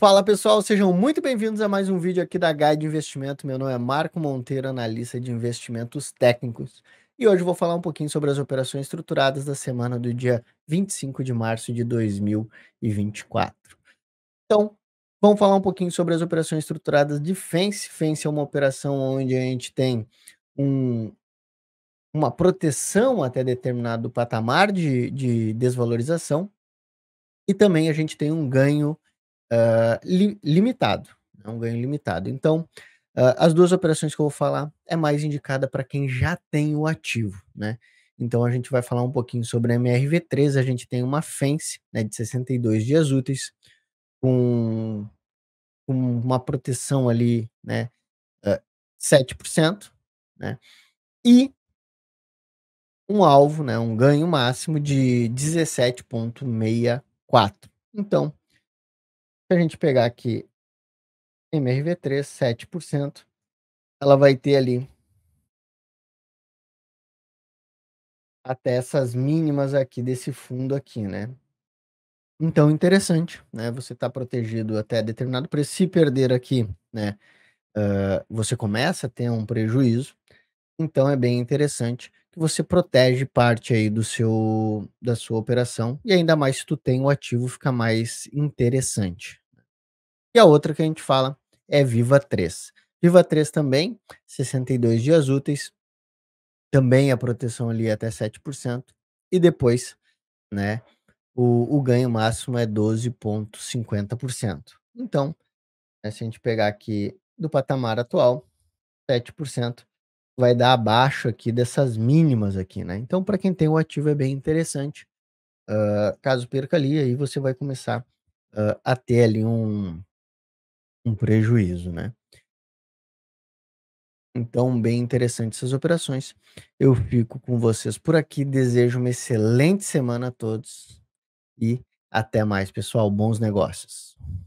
Fala pessoal, sejam muito bem-vindos a mais um vídeo aqui da Guide Investimento. Meu nome é Marco Monteiro, analista de investimentos técnicos. E hoje vou falar um pouquinho sobre as operações estruturadas da semana do dia 25 de março de 2024. Então, vamos falar um pouquinho sobre as operações estruturadas de Fence. Fence é uma operação onde a gente tem um, uma proteção até determinado patamar de, de desvalorização e também a gente tem um ganho ah, li limitado, é um ganho limitado. Então, uh, as duas operações que eu vou falar é mais indicada para quem já tem o ativo, né? Então a gente vai falar um pouquinho sobre a MRV3, a gente tem uma fence né, de 62 dias úteis com, com uma proteção ali, né, uh, ah, 7%, né? E um alvo, né, um ganho máximo de 17,64. Então, se a gente pegar aqui MRV3, 7%, ela vai ter ali até essas mínimas aqui desse fundo aqui, né? Então, interessante, né? Você está protegido até determinado preço. Se perder aqui, né? Uh, você começa a ter um prejuízo, então é bem interessante que você protege parte aí do seu da sua operação e ainda mais se tu tem o ativo fica mais interessante. E a outra que a gente fala é Viva 3. Viva 3 também, 62 dias úteis, também a proteção ali é até 7% e depois, né, o, o ganho máximo é 12.50%. Então, né, se a gente pegar aqui do patamar atual, 7%, vai dar abaixo aqui dessas mínimas aqui, né? Então, para quem tem o ativo é bem interessante. Uh, caso perca ali, aí você vai começar uh, a ter ali um, um prejuízo, né? Então, bem interessante essas operações. Eu fico com vocês por aqui. Desejo uma excelente semana a todos e até mais, pessoal. Bons negócios.